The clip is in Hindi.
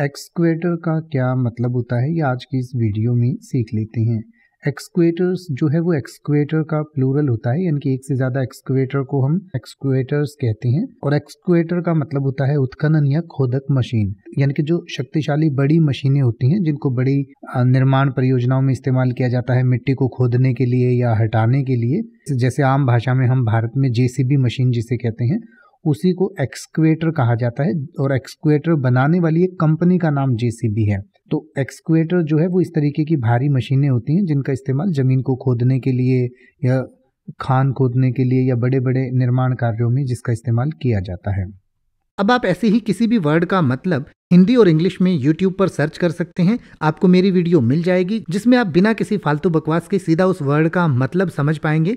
एक्सक्वेटर का क्या मतलब होता है ये आज की इस वीडियो में सीख लेते हैं एक्सक्वेटर्स जो है वो एक्सक्वेटर का प्लूरल होता है यानी कि एक से ज्यादा एक्सक्वेटर को हम एक्सक्वेटर्स कहते हैं और एक्सक्वेटर का मतलब होता है उत्खनन या खोदक मशीन यानी कि जो शक्तिशाली बड़ी मशीनें होती हैं जिनको बड़ी निर्माण परियोजनाओं में इस्तेमाल किया जाता है मिट्टी को खोदने के लिए या हटाने के लिए जैसे आम भाषा में हम भारत में जेसीबी मशीन जिसे कहते हैं उसी को एक्सक्वेटर कहा जाता है और एक्सक्वेटर बनाने वाली एक कंपनी का नाम जेसीबी है तो एक्सक्वेटर जो है वो इस तरीके की भारी मशीनें होती हैं जिनका इस्तेमाल ज़मीन को खोदने के लिए या खान खोदने के लिए या बड़े बड़े निर्माण कार्यों में जिसका इस्तेमाल किया जाता है अब आप ऐसे ही किसी भी वर्ड का मतलब हिंदी और इंग्लिश में यूट्यूब पर सर्च कर सकते हैं आपको मेरी वीडियो मिल जाएगी जिसमें आप बिना किसी फालतू बकवास के सीधा उस वर्ड का मतलब समझ पाएंगे